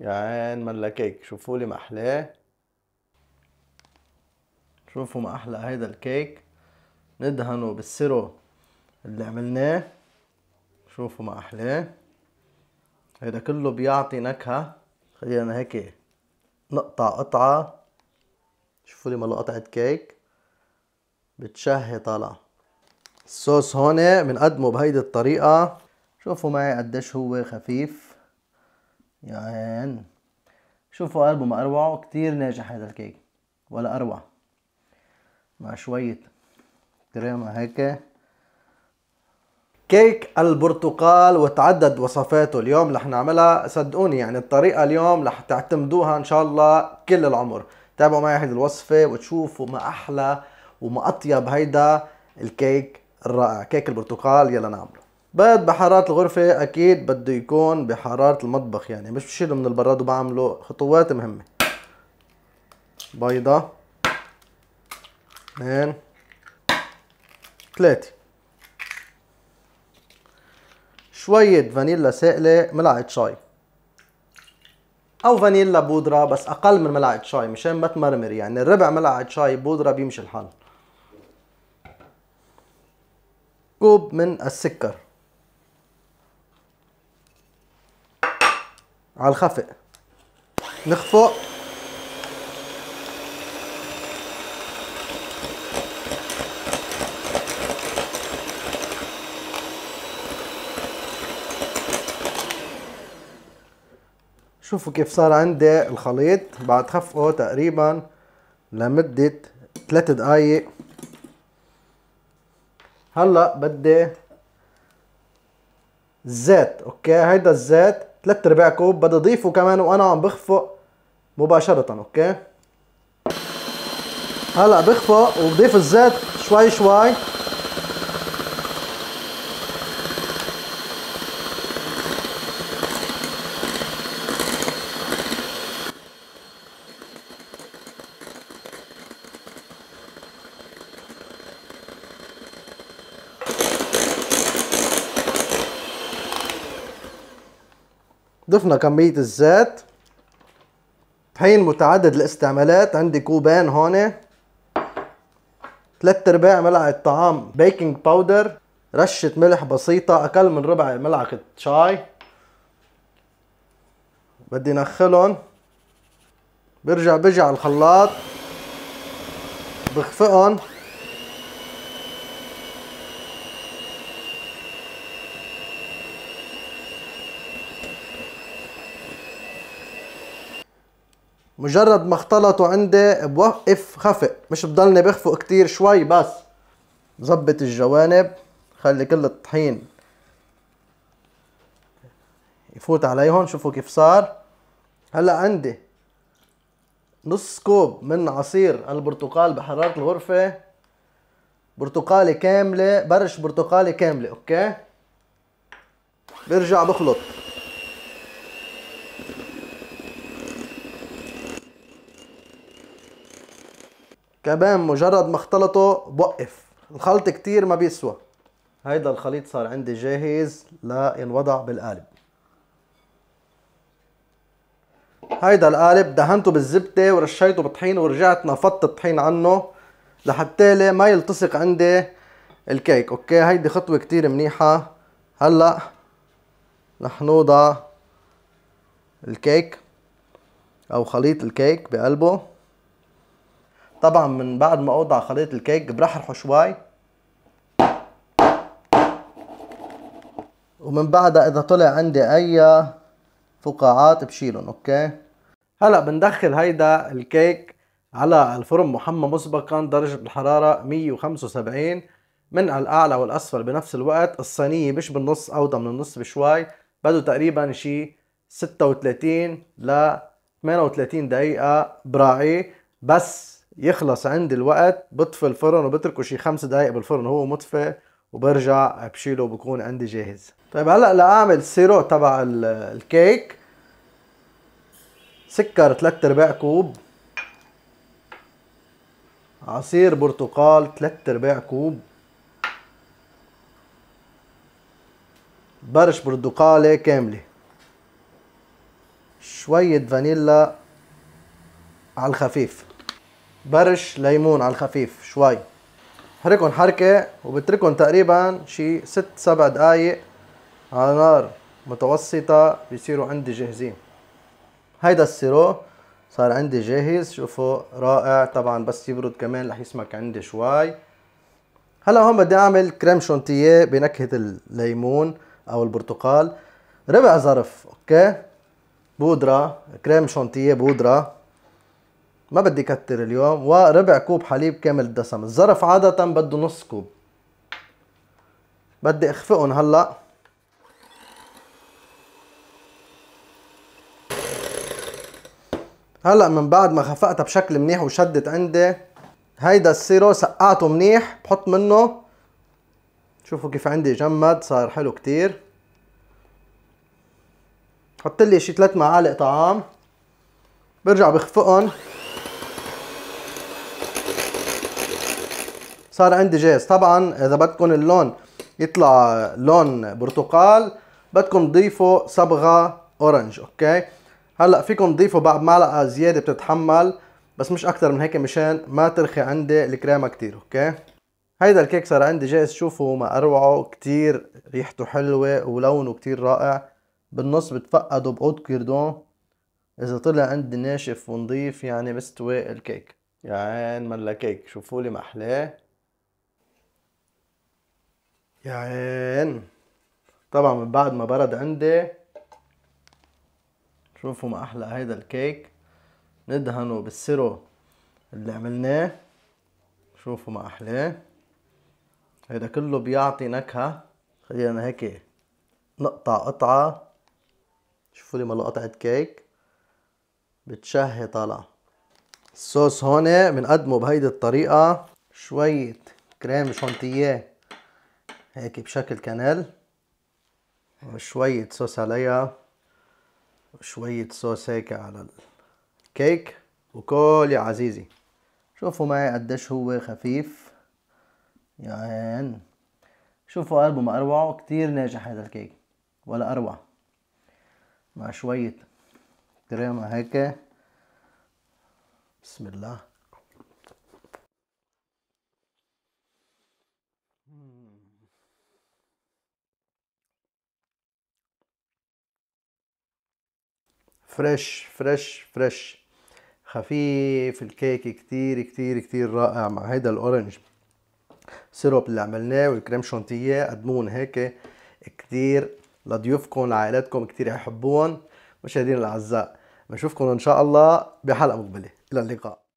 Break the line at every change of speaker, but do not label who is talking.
يا عين ملكيك شوفوا لي ما احلاه شوفوا ما احلى هيدا الكيك ندهنه بالسيرو اللي عملناه شوفوا ما احلاه هيدا كله بيعطي نكهه خلينا هيك نقطع قطعه شوفوا لي ما قطعه كيك بتشهي طالع الصوص هون بنقدمه بهيدي الطريقه شوفوا معي قديش هو خفيف عين شوفوا ألبوم أروعه كتير ناجح هذا الكيك ولا أروع مع شوية كريمة هيك كيك البرتقال وتعدد وصفاته اليوم رح نعملها صدقوني يعني الطريقة اليوم رح تعتمدوها إن شاء الله كل العمر تابعوا معي هيدي الوصفة وتشوفوا ما أحلى وما أطيب هيدا الكيك الرائع كيك البرتقال يلا نعمله بعد بحرارة الغرفة اكيد بده يكون بحرارة المطبخ يعني مش بشيله من البراد وبعمله خطوات مهمة بيضة اثنين ثلاثة شوية فانيلا سائلة ملعقة شاي او فانيلا بودرة بس اقل من ملعقة شاي مشان ما تمرمر يعني ربع ملعقة شاي بودرة بيمشي الحال كوب من السكر على الخفق نخفق شوفوا كيف صار عندي الخليط بعد خفقه تقريبا لمدة 3 دقايق هلا بدي الزيت اوكي هيدا الزيت ثلاث ارباع كوب بدي اضيفه كمان وانا عم بخفق مباشره اوكي هلا بخفق وبضيف الزيت شوي شوي ضفنا كمية الزيت طحين متعدد الاستعمالات عندي كوبان هون ثلاث ارباع ملعقة طعام بيكنج باودر رشة ملح بسيطة أقل من ربع ملعقة شاي بدي نخلهم برجع بجي على الخلاط بخفقهم مجرد ما اختلطوا عندي بوقف خفق مش بضلني بخفق كتير شوي بس ظبط الجوانب خلي كل الطحين يفوت عليهم شوفوا كيف صار هلا عندي نص كوب من عصير البرتقال بحرارة الغرفة برتقالي كاملة برش برتقالي كاملة اوكي برجع بخلط كمان مجرد ما اختلطه بوقف الخلط كتير ما بيسوى هيدا الخليط صار عندي جاهز لينوضع بالقالب هيدا القالب دهنته بالزبده ورشيته بطحين ورجعت نفضت الطحين عنه لحتى ما يلتصق عندي الكيك اوكي هيدي خطوه كتير منيحه هلا رح نوضع الكيك او خليط الكيك بقلبه طبعا من بعد ما اوضع خليط الكيك براح شوي ومن بعدها اذا طلع عندي اي فقاعات بشيلهم اوكي هلا بندخل هيدا الكيك على الفرن محمى مسبقا درجة الحرارة 175 من الأعلى والأسفل بنفس الوقت الصينية مش بالنص أوضى من النص بشوي بده تقريبا شي 36 ل 38 دقيقة براعي بس يخلص عند الوقت بطفي الفرن وبتركه شي خمس دقايق بالفرن هو مطفي وبرجع بشيله وبكون عندي جاهز طيب هلا لاعمل السيرو تبع الكيك سكر 3 ارباع كوب عصير برتقال 3 ارباع كوب برش برتقالة كاملة شوية فانيلا على الخفيف برش ليمون على الخفيف شوي حركهم حركة وبتركهم تقريبا شي ست سبع دقايق على نار متوسطة بيصيروا عندي جاهزين هيدا السيرو صار عندي جاهز شوفوا رائع طبعا بس يبرد كمان رح يسمك عندي شوي هلا هون بدي اعمل كريم شونتيه بنكهة الليمون او البرتقال ربع ظرف اوكي بودرة كريم شونتيه بودرة ما بدي كتر اليوم وربع كوب حليب كامل الدسم الظرف عادة بده نص كوب بدي اخفقهم هلأ هلا من بعد ما خفقتها بشكل منيح وشدت عندي هيدا السيرو سقعته منيح بحط منه شوفوا كيف عندي جمد صار حلو كتير حط لي شي 3 معالق طعام برجع بخفقهم صار عندي جاهز طبعا اذا بدكم اللون يطلع لون برتقال بدكم تضيفوا صبغه اورنج اوكي هلا فيكم تضيفوا بعد معلقه زياده بتتحمل بس مش اكتر من هيك مشان ما ترخي عندي الكريمه كتير اوكي هيدا الكيك صار عندي جاهز شوفوا ما اروعه كتير ريحته حلوه ولونه كتير رائع بالنص بتفقده بعود كيردون اذا طلع عندي ناشف ونضيف يعني مستوي الكيك يا عين ملا كيك شوفوا لي محلاه يا يعني، عين طبعا من بعد ما برد عندي شوفوا ما احلى هيدا الكيك ندهنه بالسيرو اللي عملناه شوفوا ما احلاه هيدا كله بيعطي نكهة خلينا هيك نقطع قطعة شوفوا لي مالو قطعة كيك بتشهي طالع الصوص هون بنقدمه بهيدي الطريقة شوية كريم شانتيه هيك بشكل كنال وشوية صوص عليها وشوية صوص هيك على الكيك وكل يا عزيزي شوفوا معي قديش هو خفيف يا عين شوفوا قلبه ما اروعه كتير ناجح هذا الكيك ولا اروع مع شوية كريمة هيك بسم الله فريش فريش فريش خفيف الكيك كتير كتير كتير رائع مع هيدا الاورنج سيروب اللي عملناه والكريم شانتيه قدمون هيك كتير لضيوفكم لعائلاتكم كتير يحبون مشاهدينا الاعزاء بنشوفكم ان شاء الله بحلقه مقبله الى اللقاء